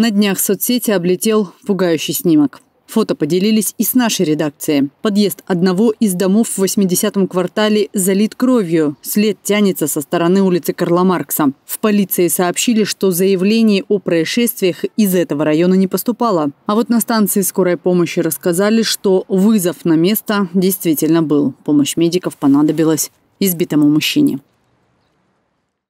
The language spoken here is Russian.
На днях соцсети облетел пугающий снимок. Фото поделились и с нашей редакцией. Подъезд одного из домов в 80-м квартале залит кровью. След тянется со стороны улицы Карла Маркса. В полиции сообщили, что заявлений о происшествиях из этого района не поступало. А вот на станции скорой помощи рассказали, что вызов на место действительно был. Помощь медиков понадобилась избитому мужчине.